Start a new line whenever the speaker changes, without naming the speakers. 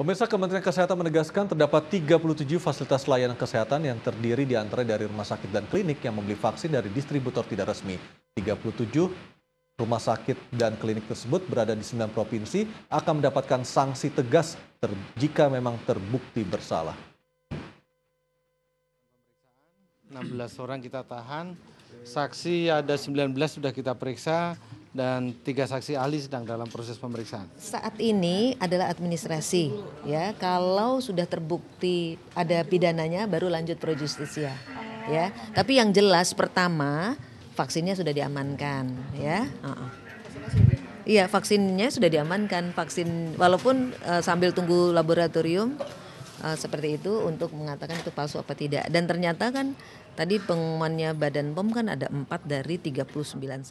Pemirsa Kementerian Kesehatan menegaskan terdapat 37 fasilitas layanan kesehatan yang terdiri di antara dari rumah sakit dan klinik yang membeli vaksin dari distributor tidak resmi. 37 rumah sakit dan klinik tersebut berada di 9 provinsi akan mendapatkan sanksi tegas jika memang terbukti bersalah.
16 orang kita tahan, saksi ada 19 sudah kita periksa, dan tiga saksi ahli sedang dalam proses pemeriksaan.
Saat ini adalah administrasi, ya. Kalau sudah terbukti ada pidananya, baru lanjut pro justisia, ya. Tapi yang jelas pertama vaksinnya sudah diamankan, ya. Uh -uh. Iya, vaksinnya sudah diamankan. Vaksin walaupun uh, sambil tunggu laboratorium uh, seperti itu untuk mengatakan itu palsu apa tidak. Dan ternyata kan tadi pengumumannya Badan POM kan ada empat dari 39